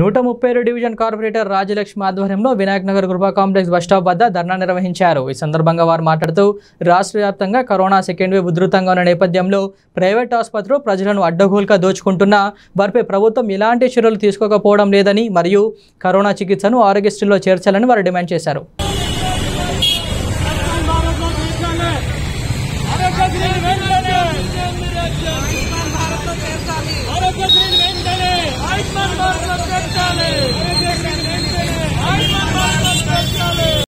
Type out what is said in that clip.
నూట ముప్పై ఏడు డివిజన్ కార్పొరేటర్ రాజలక్ష్మి ఆధ్వర్యంలో వినాయక్ నగర్ గృహ కాంప్లెక్స్ బస్టాప్ వద్ద ధర్నా నిర్వహించారు ఈ సందర్భంగా వారు మాట్లాడుతూ రాష్ట్ర వ్యాప్తంగా కరోనా సెకండ్ వేవ్ ఉధృతంగా ఉన్న నేపథ్యంలో ప్రైవేట్ ఆసుపత్రులు ప్రజలను అడ్డగోలుగా దోచుకుంటున్నా వారిపై ప్రభుత్వం ఇలాంటి చర్యలు తీసుకోకపోవడం లేదని మరియు కరోనా చికిత్సను ఆరోగ్యశ్రీలో చేర్చాలని వారు డిమాండ్ చేశారు